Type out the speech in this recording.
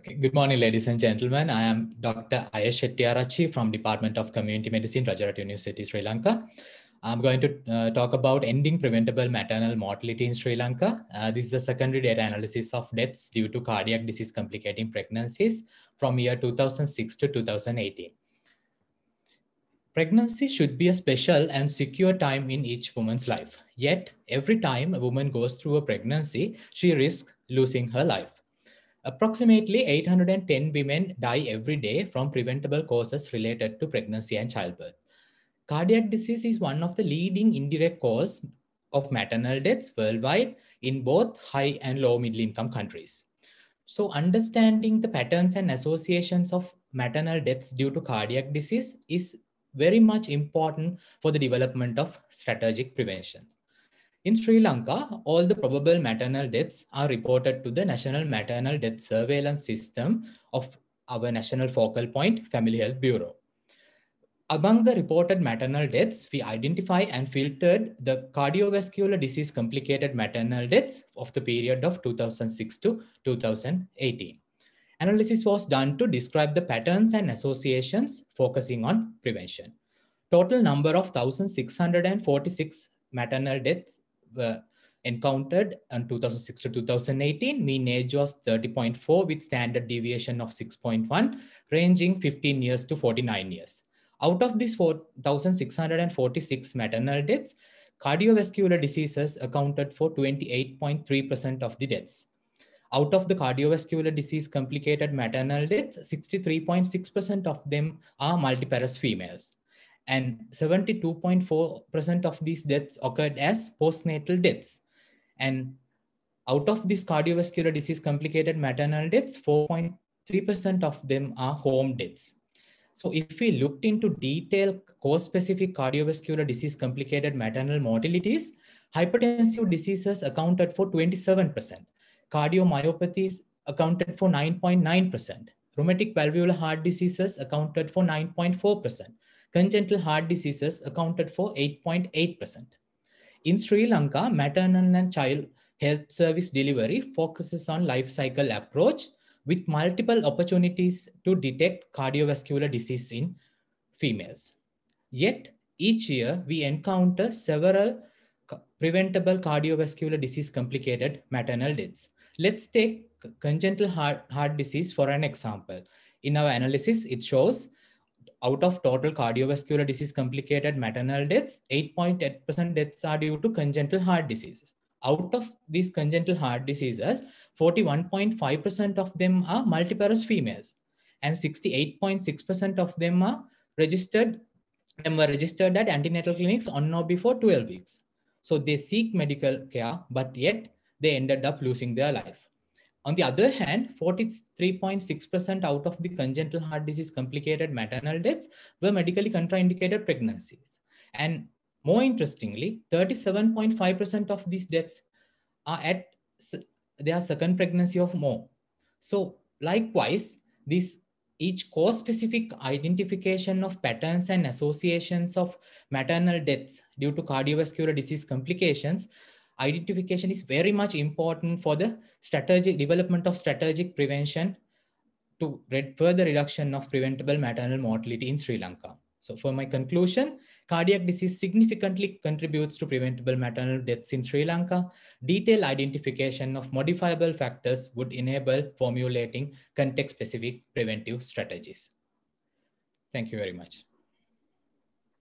Okay, good morning, ladies and gentlemen. I am Dr. Ayesh Shettiarachi from Department of Community Medicine, Rajarat University, Sri Lanka. I'm going to uh, talk about ending preventable maternal mortality in Sri Lanka. Uh, this is a secondary data analysis of deaths due to cardiac disease complicating pregnancies from year 2006 to 2018. Pregnancy should be a special and secure time in each woman's life. Yet, every time a woman goes through a pregnancy, she risks losing her life. Approximately 810 women die every day from preventable causes related to pregnancy and childbirth. Cardiac disease is one of the leading indirect cause of maternal deaths worldwide in both high and low middle income countries. So understanding the patterns and associations of maternal deaths due to cardiac disease is very much important for the development of strategic prevention. In Sri Lanka, all the probable maternal deaths are reported to the National Maternal Death Surveillance System of our National Focal Point Family Health Bureau. Among the reported maternal deaths, we identify and filtered the cardiovascular disease complicated maternal deaths of the period of 2006 to 2018. Analysis was done to describe the patterns and associations focusing on prevention. Total number of 1,646 maternal deaths were encountered in 2006 to 2018. Mean age was 30.4 with standard deviation of 6.1, ranging 15 years to 49 years. Out of these 4,646 maternal deaths, cardiovascular diseases accounted for 28.3% of the deaths. Out of the cardiovascular disease complicated maternal deaths, 63.6% of them are multiparous females and 72.4% of these deaths occurred as postnatal deaths. And out of these cardiovascular disease complicated maternal deaths, 4.3% of them are home deaths. So if we looked into detail cause-specific cardiovascular disease complicated maternal mortalities, hypertensive diseases accounted for 27%, cardiomyopathies accounted for 9.9%, Rheumatic valvular heart diseases accounted for 9.4%. Congenital heart diseases accounted for 8.8%. In Sri Lanka, maternal and child health service delivery focuses on life cycle approach with multiple opportunities to detect cardiovascular disease in females. Yet, each year we encounter several preventable cardiovascular disease complicated maternal deaths. Let's take congenital heart, heart disease for an example. In our analysis, it shows out of total cardiovascular disease complicated maternal deaths, 8.8% deaths are due to congenital heart diseases. Out of these congenital heart diseases, 41.5% of them are multiparous females and 68.6% of them are registered them were registered at antenatal clinics on or before 12 weeks. So they seek medical care, but yet they ended up losing their life. On the other hand, 43.6% out of the congenital heart disease complicated maternal deaths were medically contraindicated pregnancies. And more interestingly, 37.5% of these deaths are at their second pregnancy or more. So likewise, this each cause-specific identification of patterns and associations of maternal deaths due to cardiovascular disease complications identification is very much important for the strategic development of strategic prevention to further reduction of preventable maternal mortality in Sri Lanka. So for my conclusion, cardiac disease significantly contributes to preventable maternal deaths in Sri Lanka. Detailed identification of modifiable factors would enable formulating context-specific preventive strategies. Thank you very much.